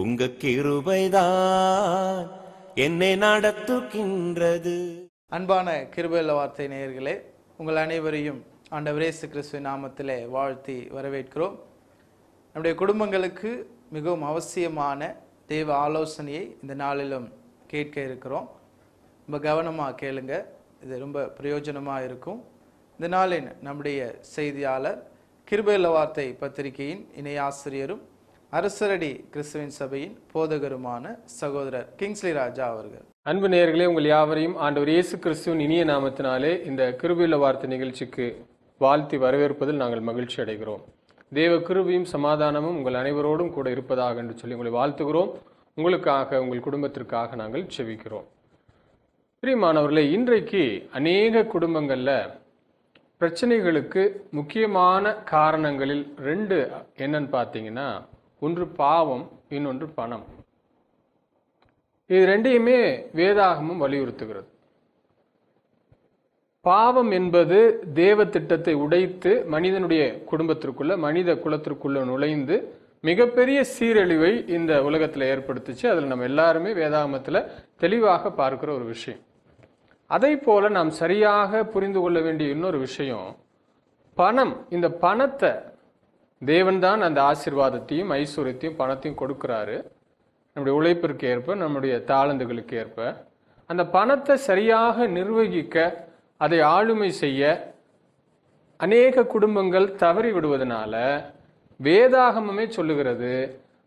உங்க கிருபைதான் என்னை நடத்துகின்றது அன்பான கிருபையில வார்த்தை நேயர்களே உங்கள் அனைவரையும் ஆண்டவரேசு கிறிஸ்துவ நாமத்திலே வாழ்த்தி வரவேற்கிறோம் நம்முடைய குடும்பங்களுக்கு மிகவும் அவசியமான தெய்வ ஆலோசனையை இந்த நாளிலும் கேட்க இருக்கிறோம் ரொம்ப கவனமாக கேளுங்க இது ரொம்ப பிரயோஜனமாக இருக்கும் இந்த நாளின் நம்முடைய செய்தியாளர் கிருபையில வார்த்தை பத்திரிகையின் இணை ஆசிரியரும் அரசரடி கிறிஸ்துவின் சபையின் போதகருமான சகோதரர் கிங்ஸ்லி ராஜா அவர்கள் அன்பு நேயர்களே உங்கள் யாவரையும் ஆண்டவர் இயேசு கிறிஸ்துவின் இனிய நாமத்தினாலே இந்த கிருபியுள்ள வார்த்தை நிகழ்ச்சிக்கு வாழ்த்தி வரவேற்பதில் நாங்கள் மகிழ்ச்சி அடைகிறோம் தேவ கிருபியும் சமாதானமும் உங்கள் அனைவரோடும் கூட இருப்பதாக என்று சொல்லி உங்களை வாழ்த்துகிறோம் உங்களுக்காக உங்கள் குடும்பத்திற்காக நாங்கள் செவிக்கிறோம் பிரியமானவர்களே இன்றைக்கு அநேக குடும்பங்களில் பிரச்சனைகளுக்கு முக்கியமான காரணங்களில் ரெண்டு என்னன்னு பார்த்தீங்கன்னா ஒன்று பாவம் இன்னொன்று பணம் இது ரெண்டையுமே வேதாகமும் வலியுறுத்துகிறது பாவம் என்பது தேவ திட்டத்தை உடைத்து மனிதனுடைய குடும்பத்திற்குள்ள மனித குலத்திற்குள்ள நுழைந்து மிகப்பெரிய சீரழிவை இந்த உலகத்தில் ஏற்படுத்துச்சு அதில் நம்ம எல்லாருமே வேதாகமத்தில் தெளிவாக பார்க்கிற ஒரு விஷயம் அதை போல நாம் சரியாக புரிந்து கொள்ள வேண்டிய இன்னொரு விஷயம் பணம் இந்த பணத்தை தேவன்தான் அந்த ஆசிர்வாதத்தையும் ஐஸ்வர்யத்தையும் பணத்தையும் கொடுக்குறாரு நம்முடைய உழைப்பிற்கு ஏற்ப நம்முடைய தாளந்துகளுக்கு ஏற்ப அந்த பணத்தை சரியாக நிர்வகிக்க அதை ஆளுமை செய்ய அநேக குடும்பங்கள் தவறி விடுவதனால வேதாகமே சொல்லுகிறது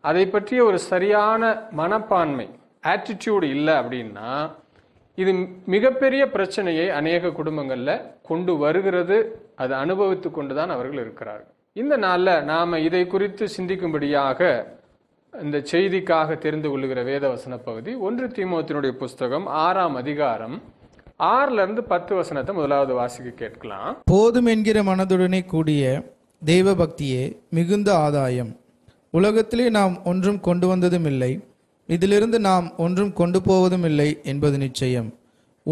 அதை பற்றிய ஒரு சரியான மனப்பான்மை ஆட்டிடியூடு இல்லை அப்படின்னா இது மிகப்பெரிய பிரச்சனையை அநேக குடும்பங்களில் கொண்டு வருகிறது அதை அனுபவித்து கொண்டு தான் அவர்கள் இருக்கிறார்கள் இந்த நாளில் நாம் இதை குறித்து சிந்திக்கும்படியாக இந்த செய்திக்காக தெரிந்து கொள்ளுகிற வசன பகுதி ஒன்று திமுகத்தினுடைய புஸ்தகம் ஆறாம் அதிகாரம் ஆறுல இருந்து பத்து வசனத்தை முதலாவது வாசிக்க கேட்கலாம் போதும் என்கிற மனதுடனே கூடிய தெய்வ பக்தியே மிகுந்த ஆதாயம் உலகத்திலே நாம் ஒன்றும் கொண்டு வந்ததும் இல்லை இதிலிருந்து நாம் ஒன்றும் கொண்டு போவதும் இல்லை என்பது நிச்சயம்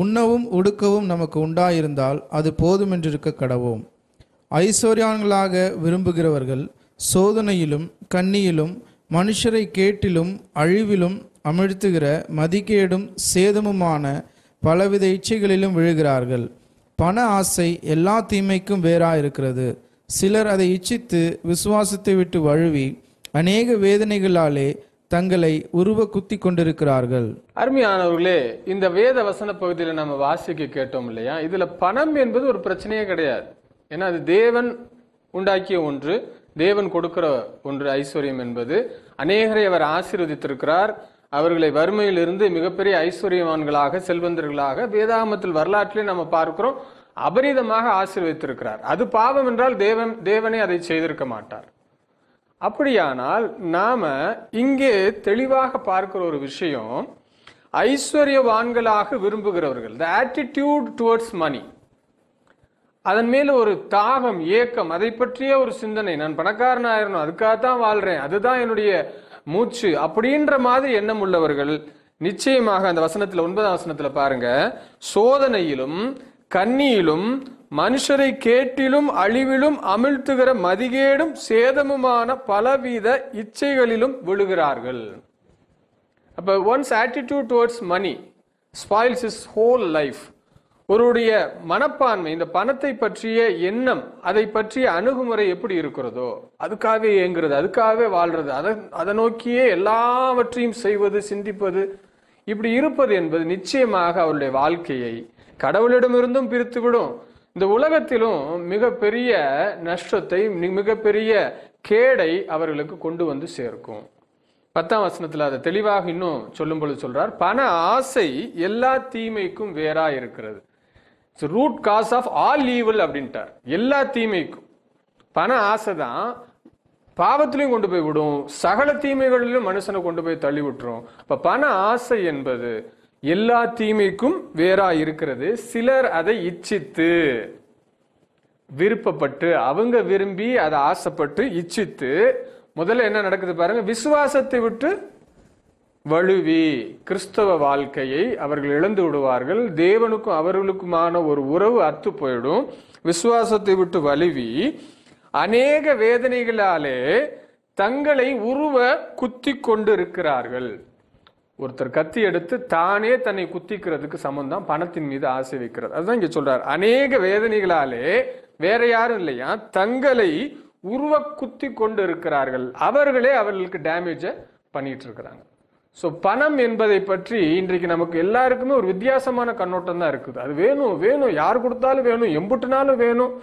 உண்ணவும் உடுக்கவும் நமக்கு உண்டாயிருந்தால் அது போதுமென்றிருக்க கடவோம் ஐஸ்வர்யான்களாக விரும்புகிறவர்கள் சோதனையிலும் கண்ணியிலும் மனுஷரை கேட்டிலும் அழிவிலும் அமிழ்த்துகிற மதிக்கேடும் சேதமுமான பலவித இச்சைகளிலும் விழுகிறார்கள் பண ஆசை எல்லா தீமைக்கும் வேறாக இருக்கிறது சிலர் அதை இச்சித்து விசுவாசத்தை விட்டு வழுவி அநேக வேதனைகளாலே தங்களை உருவ குத்தி கொண்டிருக்கிறார்கள் அருமையானவர்களே இந்த வேத வசன பகுதியில் நம்ம வாசிக்க கேட்டோம் இல்லையா இதுல பணம் என்பது ஒரு பிரச்சனையே கிடையாது ஏன்னா அது தேவன் உண்டாக்கிய ஒன்று தேவன் கொடுக்கிற ஒன்று ஐஸ்வர்யம் என்பது அநேகரை அவர் ஆசீர்வதித்திருக்கிறார் அவர்களை வறுமையிலிருந்து மிகப்பெரிய ஐஸ்வர்யவான்களாக செல்வந்தர்களாக வேதாமத்தில் வரலாற்றிலே நம்ம பார்க்கிறோம் அபரிதமாக ஆசீர்வதித்திருக்கிறார் அது பாவம் என்றால் தேவன் தேவனே அதை செய்திருக்க மாட்டார் அப்படியானால் நாம இங்கே தெளிவாக பார்க்கிற ஒரு விஷயம் ஐஸ்வர்யவான்களாக விரும்புகிறவர்கள் த ஆட்டிடியூட் டுவர்ட்ஸ் மணி அதன் மேல ஒரு தாகம் ஏக்கம் அதை பற்றிய ஒரு சிந்தனை நான் பணக்காரன் ஆயிரணும் அதுக்காகத்தான் வாழ்றேன் அதுதான் என்னுடைய மூச்சு அப்படின்ற மாதிரி எண்ணம் உள்ளவர்கள் நிச்சயமாக அந்த வசனத்துல ஒன்பதாம் வசனத்துல பாருங்க சோதனையிலும் கண்ணியிலும் மனுஷரை கேட்டிலும் அழிவிலும் அமிழ்த்துகிற மதிகேடும் சேதமுமான பலவித இச்சைகளிலும் விழுகிறார்கள் அப்போ once attitude towards money spoils is whole life ஒருடைய மனப்பான்மை இந்த பணத்தை பற்றிய எண்ணம் அதை பற்றிய அணுகுமுறை எப்படி இருக்கிறதோ அதுக்காகவே இயங்குறது அதுக்காகவே வாழ்றது அதை அதை நோக்கியே எல்லாவற்றையும் செய்வது சிந்திப்பது இப்படி இருப்பது என்பது நிச்சயமாக அவருடைய வாழ்க்கையை கடவுளிடமிருந்தும் பிரித்துவிடும் இந்த உலகத்திலும் மிகப்பெரிய நஷ்டத்தை மிகப்பெரிய கேடை அவர்களுக்கு கொண்டு வந்து சேர்க்கும் பத்தாம் வசனத்தில் அதை தெளிவாக இன்னும் சொல்லும் பொழுது சொல்றார் பண ஆசை எல்லா தீமைக்கும் வேறா இருக்கிறது root cause of all evil அப்படின்ட்டார் எல்லா தீமைக்கும் பண ஆசை தான் பாவத்திலையும் கொண்டு போய் விடும் சகல தீமைகளிலும் மனுஷனை கொண்டு போய் தள்ளி விட்டுரும் இப்போ பண ஆசை என்பது எல்லா தீமைக்கும் வேறா இருக்கிறது சிலர் அதை இச்சித்து விருப்பப்பட்டு அவங்க விரும்பி அதை ஆசைப்பட்டு இச்சித்து முதல்ல என்ன நடக்குது பாருங்க விசுவாசத்தை விட்டு வழுவி கிறிஸ்தவ வாழ்க்கையை அவர்கள் இழந்து விடுவார்கள் தேவனுக்கும் அவர்களுக்குமான ஒரு உறவு அத்து போயிடும் விசுவாசத்தை விட்டு வலுவி அநேக வேதனைகளாலே தங்களை உருவ குத்தி கொண்டு இருக்கிறார்கள் ஒருத்தர் கத்தி எடுத்து தானே தன்னை குத்திக்கிறதுக்கு சம்பந்தம் பணத்தின் மீது ஆசை வைக்கிறது அதுதான் இங்க சொல்றார் அநேக வேதனைகளாலே வேற யாரும் இல்லையா தங்களை உருவ குத்தி கொண்டு இருக்கிறார்கள் அவர்களே அவர்களுக்கு டேமேஜை பண்ணிட்டு இருக்கிறாங்க ஸோ பணம் என்பதை பற்றி இன்றைக்கு நமக்கு எல்லாருக்குமே ஒரு வித்தியாசமான கண்ணோட்டம் தான் இருக்குது அது வேணும் வேணும் யார் கொடுத்தாலும் வேணும் எம்புட்டினாலும் வேணும்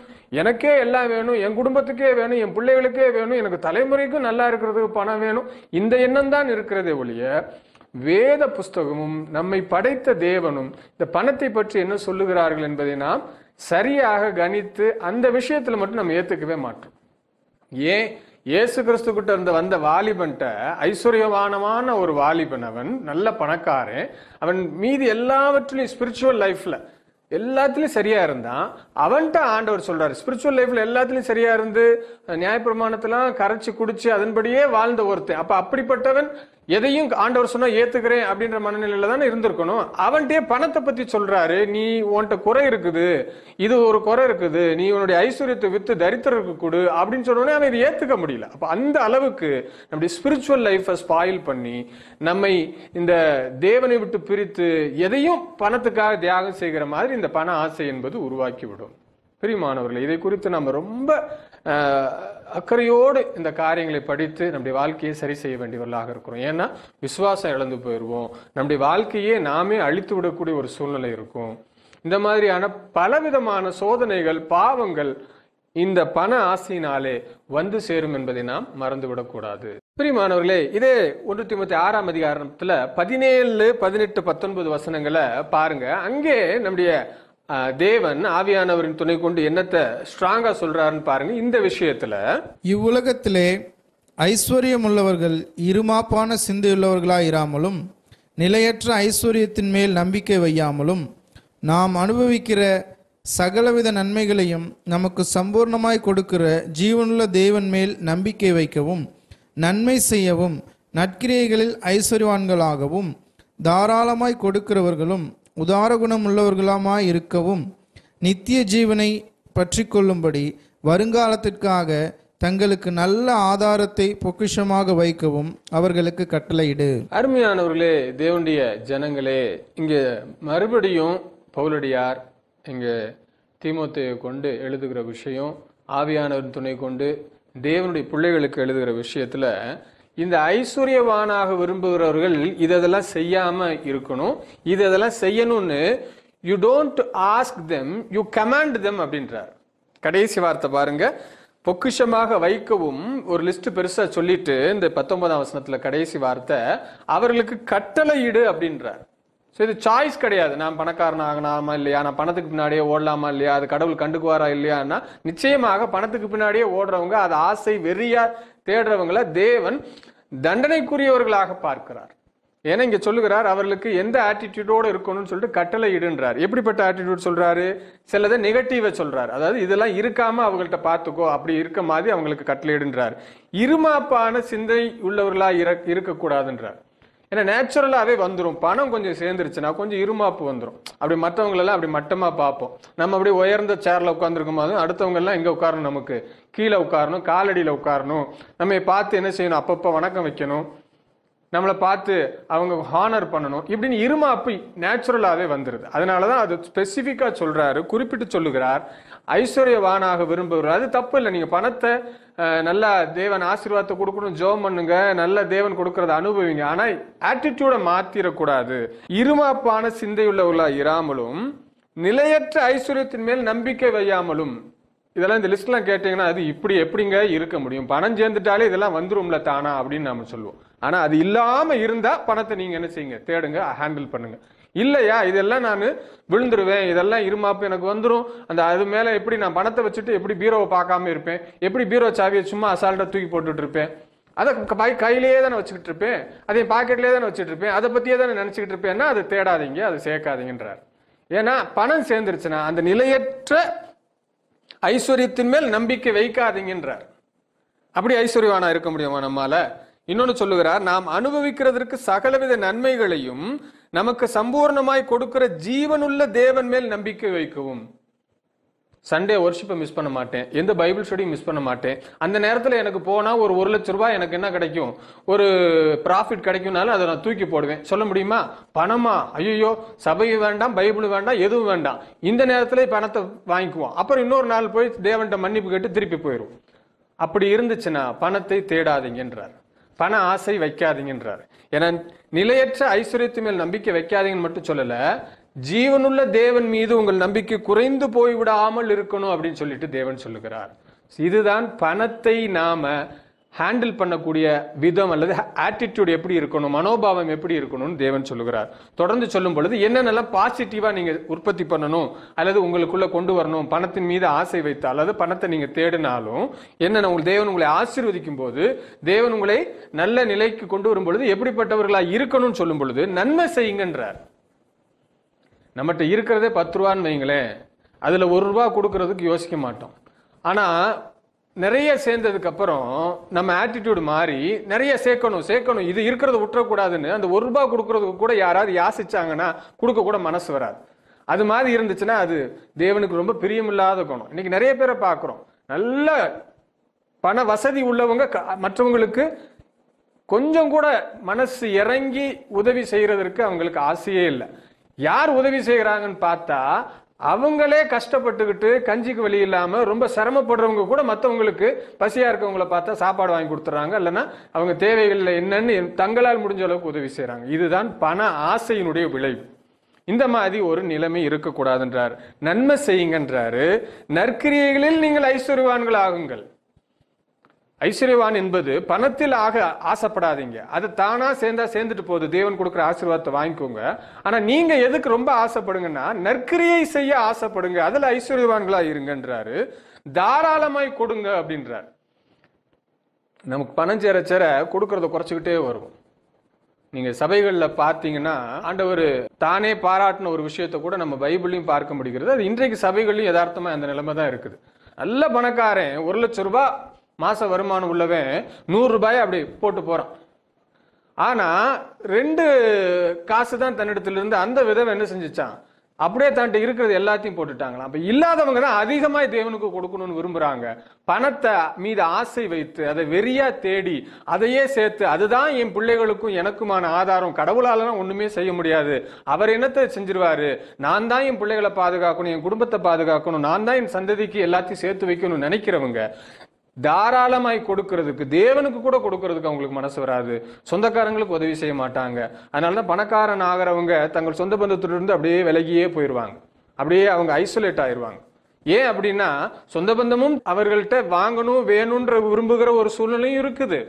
எனக்கே எல்லாம் வேணும் என் குடும்பத்துக்கே வேணும் என் பிள்ளைகளுக்கே வேணும் எனக்கு தலைமுறைக்கும் நல்லா இருக்கிறதுக்கு பணம் வேணும் இந்த எண்ணம் தான் இருக்கிறதே ஒழிய வேத புஸ்தகமும் நம்மை படைத்த தேவனும் இந்த பணத்தை பற்றி என்ன சொல்லுகிறார்கள் என்பதை நாம் சரியாக கணித்து அந்த விஷயத்தில் மட்டும் நம்ம ஏற்றுக்கவே மாட்டோம் ஏன் இயேசு கிட்ட இருந்த வந்த வாலிபன்ட்ட ஐஸ்வர்யவானமான ஒரு வாலிபன் அவன் நல்ல பணக்காரன் அவன் மீதி எல்லாவற்றிலையும் ஸ்பிரிச்சுவல் லைஃப்ல எல்லாத்துலேயும் சரியா இருந்தான் அவன்கிட்ட ஆண்டவர் சொல்றாரு ஸ்பிரிச்சுவல் லைஃப்ல எல்லாத்துலேயும் சரியா இருந்து நியாயப்பிரமாணத்தெல்லாம் கரைச்சி குடிச்சு அதன்படியே வாழ்ந்த ஒருத்தன் அப்ப அப்படிப்பட்டவன் எதையும் ஆண்டவர் சொன்னா ஏத்துக்கிறேன் அப்படின்ற மனநிலையில தானே இருந்திருக்கணும் அவன்கிட்ட பணத்தை பத்தி சொல்றாரு நீ உன்கிட்ட குறை இருக்குது இது ஒரு குறை இருக்குது நீ உன்னுடைய ஐஸ்வர்யத்தை வித்து தரித்திரருக்கு கொடு அப்படின்னு சொன்னோடனே அவன் இதை ஏத்துக்க முடியல அப்ப அந்த அளவுக்கு நம்முடைய ஸ்பிரிச்சுவல் லைஃபை ஸ்பாயில் பண்ணி நம்மை இந்த தேவனை விட்டு பிரித்து எதையும் பணத்துக்காக தியாகம் செய்கிற மாதிரி இந்த பண ஆசை என்பது உருவாக்கிவிடும் மாணவர்கள் இதை குறித்து நம்ம ரொம்ப அக்கறையோடு இந்த காரியங்களை படித்து நம்முடைய வாழ்க்கையை சரி செய்ய வேண்டியவர்களாக இருக்கிறோம் ஏன்னா விசுவாசம் இழந்து போயிடுவோம் நம்முடைய வாழ்க்கையே நாமே அழித்து விடக்கூடிய ஒரு சூழ்நிலை இருக்கும் இந்த மாதிரியான பலவிதமான சோதனைகள் பாவங்கள் இந்த பண ஆசையினாலே வந்து சேரும் என்பதை நாம் மறந்துவிடக்கூடாது பிரியமானவர்களே இதே ஒன்று தொண்ணூத்தி ஆறாம் அதிகாரத்துல பதினேழு பதினெட்டு பத்தொன்பது வசனங்களை பாருங்க அங்கே நம்முடைய தேவன் ஆவியானவரின் துணை கொண்டு என்னத்தை ஸ்ட்ராங்கா சொல்றாருன்னு பாருங்க இந்த விஷயத்துல இவ்வுலகத்திலே ஐஸ்வர்யம் உள்ளவர்கள் இருமாப்பான சிந்தையுள்ளவர்களா இராமலும் நிலையற்ற ஐஸ்வர்யத்தின் மேல் நம்பிக்கை வையாமலும் நாம் அனுபவிக்கிற சகலவித நன்மைகளையும் நமக்கு சம்பூர்ணமாய் கொடுக்கிற ஜீவனுள்ள தேவன் மேல் நம்பிக்கை வைக்கவும் நன்மை செய்யவும் நற்கிரியைகளில் ஐஸ்வர்யவான்களாகவும் தாராளமாய் கொடுக்கிறவர்களும் உதார குணம் இருக்கவும் நித்திய ஜீவனை பற்றி கொள்ளும்படி வருங்காலத்திற்காக தங்களுக்கு நல்ல ஆதாரத்தை பொக்கிஷமாக வைக்கவும் அவர்களுக்கு கட்டளையிடு அருமையானவர்களே தேவனுடைய ஜனங்களே இங்கே மறுபடியும் பவுலடியார் இங்கே தீமோத்தையை கொண்டு எழுதுகிற விஷயம் ஆவியானவரின் துணை கொண்டு தேவனுடைய பிள்ளைகளுக்கு எழுதுகிற விஷயத்தில் இந்த ஐஸ்வர்யவானாக விரும்புகிறவர்கள் இதெல்லாம் செய்யாமல் இருக்கணும் இதெல்லாம் செய்யணும்னு you don't ask them you command them அப்படின்றார் கடைசி வார்த்தை பாருங்க பொக்கிஷமாக வைக்கவும் ஒரு லிஸ்ட் பெருசா சொல்லிட்டு இந்த பத்தொன்பதாம் வசனத்துல கடைசி வார்த்தை அவர்களுக்கு கட்டளையிடு அப்படின்றார் ஸோ இது சாய்ஸ் கிடையாது நான் பணக்காரன் ஆகலாமா இல்லையா நான் பணத்துக்கு பின்னாடியே ஓடலாமா இல்லையா அது கடவுள் கண்டுக்குவாரா இல்லையான்னா நிச்சயமாக பணத்துக்கு பின்னாடியே ஓடுறவங்க அது ஆசை வெறியா தேடுறவங்கள தேவன் தண்டனைக்குரியவர்களாக பார்க்கிறார் ஏன்னா இங்கே சொல்லுகிறார் அவர்களுக்கு எந்த ஆட்டிடியூடோடு இருக்கணும்னு சொல்லிட்டு கட்டளை இடுன்றார் எப்படிப்பட்ட ஆட்டிடியூட் சொல்கிறாரு சிலதை நெகட்டிவை சொல்கிறார் அதாவது இதெல்லாம் இருக்காமல் அவங்கள்ட்ட பார்த்துக்கோ அப்படி இருக்க மாதிரி அவங்களுக்கு கட்டளை இடுன்றார் இருமாப்பான சிந்தை உள்ளவர்களாக இருக்கக்கூடாதுன்றார் ஏன்னா நேச்சுரலாகவே வந்துடும் பணம் கொஞ்சம் சேர்ந்துருச்சுன்னா கொஞ்சம் இருமாப்பு வந்துடும் அப்படி மற்றவங்களெல்லாம் அப்படி மட்டமாக பார்ப்போம் நம்ம அப்படி உயர்ந்த சேரில் உட்காந்துருக்கும் போது அடுத்தவங்கெல்லாம் இங்கே உட்காரணும் நமக்கு கீழே உட்காரணும் காலடியில் உட்காரணும் நம்ம பார்த்து என்ன செய்யணும் அப்பப்போ வணக்கம் வைக்கணும் நம்மளை பார்த்து அவங்க ஹானர் பண்ணணும் இப்படின்னு இருமாப்பு நேச்சுரலாகவே வந்துடுது அதனால தான் அது ஸ்பெசிஃபிக்காக சொல்கிறாரு குறிப்பிட்டு சொல்லுகிறார் ஐஸ்வர்யவானாக விரும்புகிறார் அது தப்பு இல்லை நீங்கள் பணத்தை நல்லா தேவன் ஆசீர்வாதத்தை கொடுக்கணும் ஜோம் பண்ணுங்க நல்ல தேவன் கொடுக்கறத அனுபவிங்க ஆனால் ஆட்டிடியூடை மாற்றிடக்கூடாது இருமாப்பான சிந்தையுள்ளவர்களாக இராமலும் நிலையற்ற ஐஸ்வர்யத்தின் மேல் நம்பிக்கை வையாமலும் இதெல்லாம் இந்த லிஸ்ட்லாம் கேட்டிங்கன்னா அது இப்படி எப்படிங்க இருக்க முடியும் பணம் சேர்ந்துட்டாலே இதெல்லாம் வந்துரும்ல தானா அப்படின்னு நம்ம சொல்லுவோம் ஆனால் அது இல்லாமல் இருந்தால் பணத்தை நீங்கள் என்ன செய்யுங்க தேடுங்க ஹேண்டில் பண்ணுங்கள் இல்லையா இதெல்லாம் நான் விழுந்துருவேன் இதெல்லாம் இருமாப்பு எனக்கு வந்துடும் அந்த அது மேலே எப்படி நான் பணத்தை வச்சுட்டு எப்படி பீரோவை பார்க்காம இருப்பேன் எப்படி பீரோ சாவியை சும்மா அசால்ட்டாக தூக்கி போட்டுட்டு இருப்பேன் அதை கையிலேயே தானே வச்சுக்கிட்டு இருப்பேன் அதே பாக்கெட்லேயே தானே வச்சுட்டு இருப்பேன் அதை பற்றியே தானே நினச்சிக்கிட்டு இருப்பேன்னா அதை தேடாதீங்க அதை சேர்க்காதீங்கன்றார் ஏன்னா பணம் சேர்ந்துருச்சுன்னா அந்த நிலையற்ற ஐஸ்வர்யத்தின் மேல் நம்பிக்கை வைக்காதீங்கன்றார் அப்படி ஐஸ்வர்யவானா இருக்க முடியுமா நம்மளால இன்னொன்னு சொல்லுகிறார் நாம் அனுபவிக்கிறதற்கு சகலவித நன்மைகளையும் நமக்கு சம்பூர்ணமாய் கொடுக்கிற ஜீவனுள்ள தேவன் மேல் நம்பிக்கை வைக்கவும் சண்டே ஒர்ஷிப்பை மிஸ் பண்ண மாட்டேன் எந்த பைபிள் ஸ்டடியும் மிஸ் பண்ண மாட்டேன் அந்த நேரத்தில் எனக்கு போனால் ஒரு ஒரு லட்ச ரூபாய் எனக்கு என்ன கிடைக்கும் ஒரு ப்ராஃபிட் கிடைக்கும்னாலும் அதை நான் தூக்கி போடுவேன் சொல்ல முடியுமா பணமா ஐயோ சபையும் வேண்டாம் பைபிள் வேண்டாம் எதுவும் வேண்டாம் இந்த நேரத்தில் பணத்தை வாங்கிக்குவோம் அப்புறம் இன்னொரு நாள் போய் தேவன்கிட்ட மன்னிப்பு கேட்டு திருப்பி போயிடும் அப்படி இருந்துச்சுன்னா பணத்தை தேடாதீங்கன்றார் பண ஆசை வைக்காதீங்கன்றார் ஏன்னா நிலையற்ற ஐஸ்வர்யத்து மேல் நம்பிக்கை வைக்காதீங்கன்னு மட்டும் சொல்லல ஜீவனுள்ள தேவன் மீது உங்கள் நம்பிக்கை குறைந்து போய்விடாமல் இருக்கணும் அப்படின்னு சொல்லிட்டு தேவன் சொல்லுகிறார் இதுதான் பணத்தை நாம ஹேண்டில் பண்ணக்கூடிய விதம் அல்லது ஆட்டிடியூட் எப்படி இருக்கணும் மனோபாவம் எப்படி இருக்கணும்னு தேவன் சொல்லுகிறார் தொடர்ந்து சொல்லும் பொழுது என்னென்னலாம் பாசிட்டிவாக நீங்கள் உற்பத்தி பண்ணணும் அல்லது உங்களுக்குள்ளே கொண்டு வரணும் பணத்தின் மீது ஆசை வைத்த அல்லது பணத்தை நீங்கள் தேடினாலும் என்னென்ன உங்கள் தேவன் உங்களை ஆசீர்வதிக்கும் போது தேவன் உங்களை நல்ல நிலைக்கு கொண்டு வரும் பொழுது எப்படிப்பட்டவர்களாக இருக்கணும்னு சொல்லும் பொழுது நன்மை செய்யுங்கன்றார் நம்மகிட்ட இருக்கிறதே பத்து ரூபான்னு வைங்களேன் அதில் ஒரு ரூபா கொடுக்கறதுக்கு யோசிக்க மாட்டோம் ஆனால் நிறைய சேர்ந்ததுக்கப்புறம் நம்ம ஆட்டிடியூடு மாறி நிறைய சேர்க்கணும் சேர்க்கணும் இது இருக்கிறத விட்டுறக்கூடாதுன்னு அந்த ஒரு ரூபா கொடுக்கறதுக்கு கூட யாராவது யாசிச்சாங்கன்னா கொடுக்க கூட மனசு வராது அது மாதிரி இருந்துச்சுன்னா அது தேவனுக்கு ரொம்ப பிரியமில்லாத குணம் இன்னைக்கு நிறைய பேரை பார்க்குறோம் நல்ல பண வசதி உள்ளவங்க மற்றவங்களுக்கு கொஞ்சம் கூட மனசு இறங்கி உதவி செய்யறதற்கு அவங்களுக்கு ஆசையே இல்லை யார் உதவி செய்கிறாங்கன்னு பார்த்தா அவங்களே கஷ்டப்பட்டுக்கிட்டு கஞ்சிக்கு வழி இல்லாமல் ரொம்ப சிரமப்படுறவங்க கூட மற்றவங்களுக்கு பசியாக இருக்கவங்கள பார்த்தா சாப்பாடு வாங்கி கொடுத்துட்றாங்க இல்லைன்னா அவங்க தேவைகளில் என்னன்னு தங்களால் முடிஞ்ச அளவுக்கு உதவி செய்கிறாங்க இதுதான் பண ஆசையினுடைய விளைவு இந்த மாதிரி ஒரு நிலைமை இருக்கக்கூடாதுன்றார் நன்மை செய்யுங்கன்றாரு நற்கிரியைகளில் நீங்கள் ஐஸ்வர்வான்கள் ஆகுங்கள் ஐஸ்வர்யவான் என்பது பணத்தில் ஆக ஆசைப்படாதீங்க அது தானா சேர்ந்தா சேர்ந்துட்டு போகுது தேவன் கொடுக்குற ஆசீர்வாதத்தை வாங்கிக்கோங்க ஆனா நீங்க எதுக்கு ரொம்ப ஆசைப்படுங்கன்னா நற்கிரியை செய்ய ஆசைப்படுங்க அதுல ஐஸ்வர்யவான்களா இருங்கன்றாரு தாராளமாய் கொடுங்க அப்படின்றார் நமக்கு பணம் சேர சேர கொடுக்கறத குறைச்சிக்கிட்டே வரும் நீங்கள் சபைகளில் பார்த்தீங்கன்னா ஆண்டவர் தானே பாராட்டின ஒரு விஷயத்த கூட நம்ம பைபிளையும் பார்க்க முடிகிறது அது இன்றைக்கு சபைகள்லையும் யதார்த்தமாக அந்த நிலைமை தான் இருக்குது நல்ல பணக்காரன் ஒரு லட்ச ரூபா மாத வருமானம் உள்ளவன் நூறுரூபாய் அப்படி போட்டு போகிறான் ஆனால் ரெண்டு காசு தான் தன்னிடத்துலேருந்து அந்த விதவை என்ன செஞ்சிச்சான் அப்படியே தன்ட்டு இருக்கிறது எல்லாத்தையும் போட்டுட்டாங்களாம் அப்போ இல்லாதவங்க தான் அதிகமாக தேவனுக்கு கொடுக்கணும்னு விரும்புகிறாங்க பணத்தை மீது ஆசை வைத்து அதை வெறியா தேடி அதையே சேர்த்து அதுதான் என் பிள்ளைகளுக்கும் எனக்குமான ஆதாரம் கடவுளாலலாம் ஒன்றுமே செய்ய முடியாது அவர் என்னத்தை செஞ்சிருவாரு நான் தான் என் பிள்ளைகளை பாதுகாக்கணும் என் குடும்பத்தை பாதுகாக்கணும் நான் தான் என் சந்ததிக்கு எல்லாத்தையும் சேர்த்து வைக்கணும்னு நினைக்கிறவங்க தாராளமாய் கொடுக்கறதுக்கு தேவனுக்கு கூட கொடுக்கறதுக்கு அவங்களுக்கு மனசு வராது சொந்தக்காரங்களுக்கு உதவி செய்ய மாட்டாங்க அதனால தான் பணக்காரன் ஆகிறவங்க தங்கள் சொந்த பந்தத்திலிருந்து அப்படியே விலகியே போயிடுவாங்க அப்படியே அவங்க ஐசோலேட் ஆயிடுவாங்க ஏன் அப்படின்னா சொந்த பந்தமும் அவர்கள்ட்ட வாங்கணும் வேணும்ன்ற விரும்புகிற ஒரு சூழ்நிலையும் இருக்குது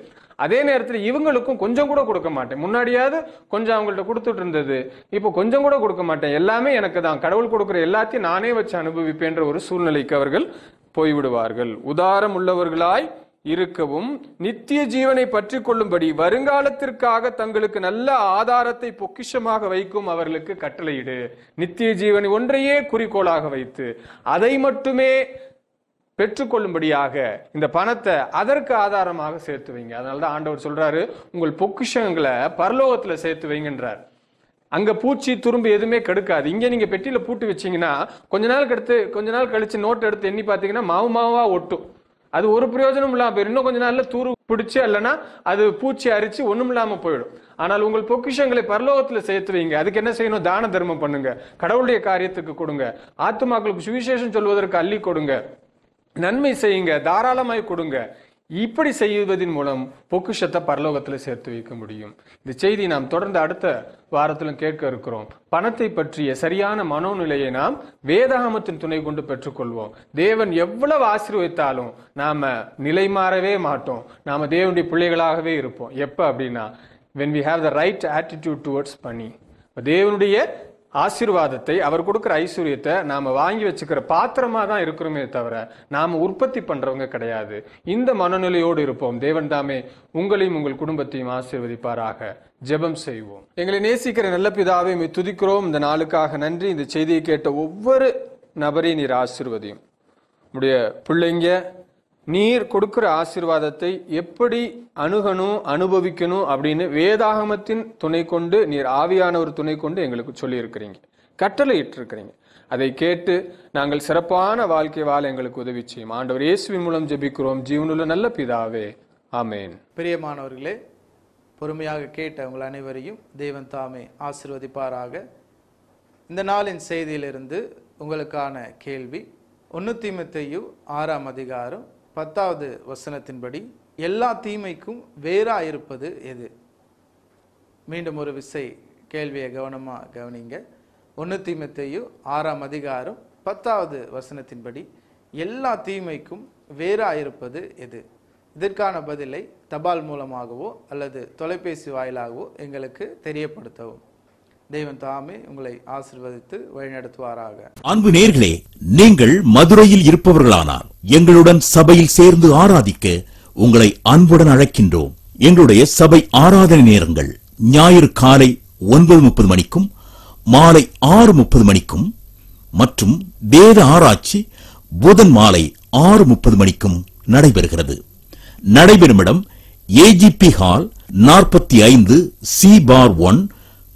அதே நேரத்தில் இவங்களுக்கும் கொஞ்சம் கூட கொடுக்க மாட்டேன் முன்னாடியாவது கொஞ்சம் அவங்கள்ட்ட கொடுத்துட்டு இருந்தது இப்போ கொஞ்சம் கூட கொடுக்க மாட்டேன் எல்லாமே எனக்கு தான் கடவுள் கொடுக்குற எல்லாத்தையும் நானே வச்சு அனுபவிப்பேன்ற ஒரு சூழ்நிலைக்கு அவர்கள் போய்விடுவார்கள் உதாரம் உள்ளவர்களாய் இருக்கவும் நித்திய ஜீவனை பற்றி கொள்ளும்படி வருங்காலத்திற்காக தங்களுக்கு நல்ல ஆதாரத்தை பொக்கிஷமாக வைக்கும் அவர்களுக்கு கட்டளையிடு நித்திய ஜீவனை ஒன்றையே குறிக்கோளாக வைத்து அதை மட்டுமே பெற்றுக்கொள்ளும்படியாக இந்த பணத்தை அதற்கு ஆதாரமாக சேர்த்து வைங்க அதனால தான் ஆண்டவர் சொல்றாரு உங்கள் பொக்கிஷங்களை பரலோகத்தில் சேர்த்து வைங்கன்றார் அங்கே பூச்சி துரும்பு எதுவுமே கெடுக்காது இங்கே நீங்கள் பெட்டியில் பூட்டு வச்சிங்கன்னா கொஞ்ச நாள் கெடுத்து கொஞ்ச நாள் கழித்து நோட்டு எடுத்து எண்ணி பார்த்தீங்கன்னா மாவு மாவாக ஒட்டும் அது ஒரு பிரயோஜனம் இல்லாமல் போயிடும் இன்னும் கொஞ்ச நாளில் தூரு பிடிச்சி அல்லனா அது பூச்சி அரிச்சு ஒன்றும் இல்லாமல் போயிடும் ஆனால் உங்கள் பொக்கிஷங்களை பரலோகத்தில் சேர்த்து வைங்க அதுக்கு என்ன செய்யணும் தான தர்மம் பண்ணுங்க கடவுளுடைய காரியத்துக்கு கொடுங்க ஆத்மாக்களுக்கு சுவிசேஷம் சொல்வதற்கு அள்ளி கொடுங்க நன்மை செய்யுங்க தாராளமாய் கொடுங்க இப்படி செய்வதன் மூலம் பொக்குஷத்தை பரலோகத்தில் சேர்த்து வைக்க முடியும் இந்த செய்தி நாம் தொடர்ந்து அடுத்த வாரத்திலும் கேட்க இருக்கிறோம் பணத்தை பற்றிய சரியான மனோநிலையை நாம் வேதாகமத்தின் துணை கொண்டு பெற்றுக்கொள்வோம் தேவன் எவ்வளவு ஆசீர்வித்தாலும் நாம் நிலை மாறவே மாட்டோம் நாம் தேவனுடைய பிள்ளைகளாகவே இருப்போம் எப்போ அப்படின்னா when we have the right attitude towards பணி தேவனுடைய ஆசீர்வாதத்தை அவர் கொடுக்குற ஐஸ்வர்யத்தை நாம் வாங்கி வச்சுக்கிற பாத்திரமாக தான் இருக்கிறோமே தவிர நாம் உற்பத்தி பண்ணுறவங்க கிடையாது இந்த மனநிலையோடு இருப்போம் தேவன் தாமே உங்களையும் உங்கள் குடும்பத்தையும் ஆசீர்வதிப்பாராக ஜெபம் செய்வோம் எங்களை நேசிக்கிற நல்ல பிதாவை துதிக்கிறோம் இந்த நாளுக்காக நன்றி இந்த செய்தியை கேட்ட ஒவ்வொரு நபரையும் நீர் ஆசிர்வதியும் உடைய பிள்ளைங்க நீர் கொடுக்கிற ஆசிர்வாதத்தை எப்படி அணுகணும் அனுபவிக்கணும் அப்படின்னு வேதாகமத்தின் துணை கொண்டு நீர் ஆவியான ஒரு துணை கொண்டு எங்களுக்கு சொல்லியிருக்கிறீங்க கட்டளையிட்டிருக்கிறீங்க அதை கேட்டு நாங்கள் சிறப்பான வாழ்க்கை வாழ எங்களுக்கு உதவி செய்யும் ஆண்டவர் இயேசுவி மூலம் ஜெபிக்கிறோம் ஜீவனுள்ள நல்ல பிதாவே ஆமேன் பிரியமானவர்களே பொறுமையாக கேட்ட உங்கள் அனைவரையும் தெய்வன் தாமே ஆசிர்வதிப்பாராக இந்த நாளின் செய்தியிலிருந்து உங்களுக்கான கேள்வி ஒன்று தீமத்தையும் ஆறாம் அதிகாரம் பத்தாவது வசனத்தின்படி எல்லா தீமைக்கும் வேறாக இருப்பது எது மீண்டும் ஒரு விசை கேள்வியை கவனமாக கவனிங்க ஒன்று தீமத்தையும் ஆறாம் அதிகாரம் பத்தாவது வசனத்தின்படி எல்லா தீமைக்கும் வேறாக இருப்பது எது இதற்கான பதிலை தபால் மூலமாகவோ அல்லது தொலைபேசி வாயிலாகவோ எங்களுக்கு தெரியப்படுத்தவும் தெய்வம் தாமே உங்களை ஆசிர்வதித்து வழிநடத்துவாராக அன்பு நேர்களே நீங்கள் மதுரையில் இருப்பவர்களானால் எங்களுடன் சபையில் சேர்ந்து ஆராதிக்க உங்களை அன்புடன் அழைக்கின்றோம் எங்களுடைய சபை ஆராதனை நேரங்கள் ஞாயிறு காலை ஒன்பது முப்பது மணிக்கும் மாலை ஆறு முப்பது மணிக்கும் மற்றும் வேத ஆராய்ச்சி புதன் மாலை ஆறு முப்பது மணிக்கும் நடைபெறுகிறது நடைபெறும் இடம் ஏஜிபி ஹால் நாற்பத்தி ஐந்து சி பார் ஒன்